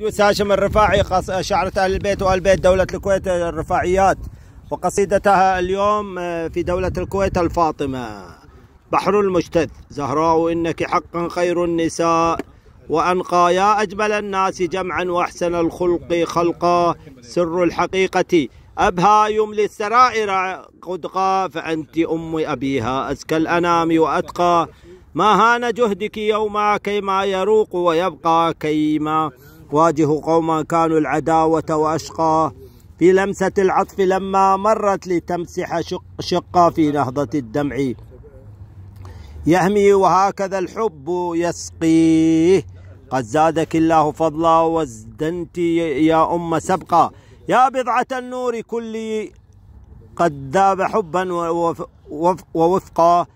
ديوس هاشم الرفاعي شعرة أهل البيت وأهل بيت دولة الكويت الرفاعيات وقصيدتها اليوم آه، في دولة الكويت الفاطمة بحر المجتث زهراء إنك حقا خير النساء وأنقى يا أجمل الناس جمعا وأحسن الخلق خلقا سر الحقيقة أبهى يملي السرائر قدقا فأنت أم أبيها أزكى الأنام وأتقى ما هان جهدك يوما كيما يروق ويبقى كيما واجهوا قوما كانوا العداوة وأشقى في لمسة العطف لما مرت لتمسح شقة في نهضة الدمع يهمي وهكذا الحب يسقيه قد زادك الله فضلا وازدنت يا أم سبقا يا بضعة النور كل قد ذاب حبا ووفقا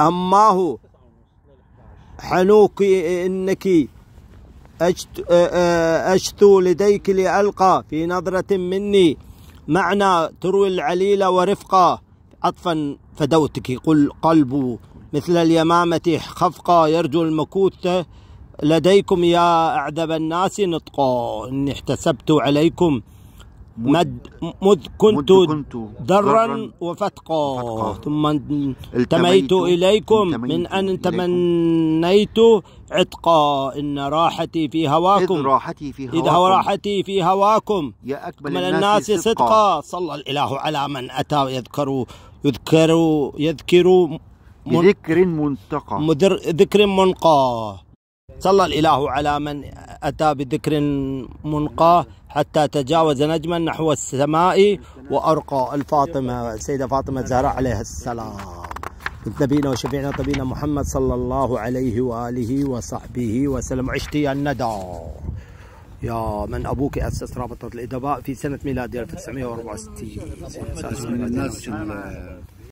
أماه حنوك إنك أشتو لديك لألقى في نظرة مني معنى تروي العليل ورفقة عطفا فدوتك قل قلب مثل اليمامة خفقة يرجو المكوت لديكم يا أعذب الناس نطقا إني احتسبت عليكم مد مذ كنت, كنت ضرا وفتقا, ثم التميت إليكم من أن تمنيت عتقا إن راحتي في هواكم إذ راحتي في هواكم, إذ راحتي في هواكم يا أكمل من الناس صدقا, صدقا صلى الإله على من أتى يذكر يذكر يذكر بذكر منتقى ذكر منقى صلى الإله على من أتى بذكر منقاه حتى تجاوز نجما نحو السماء وأرقى الفاطمة السيدة فاطمة الزهراء عليها السلام نبينا وشفيعنا طبينا محمد صلى الله عليه وآله وصحبه وسلم عشتي الندى يا من ابوك اسس رابطه الادباء في سنه ميلادي 1964 من الناس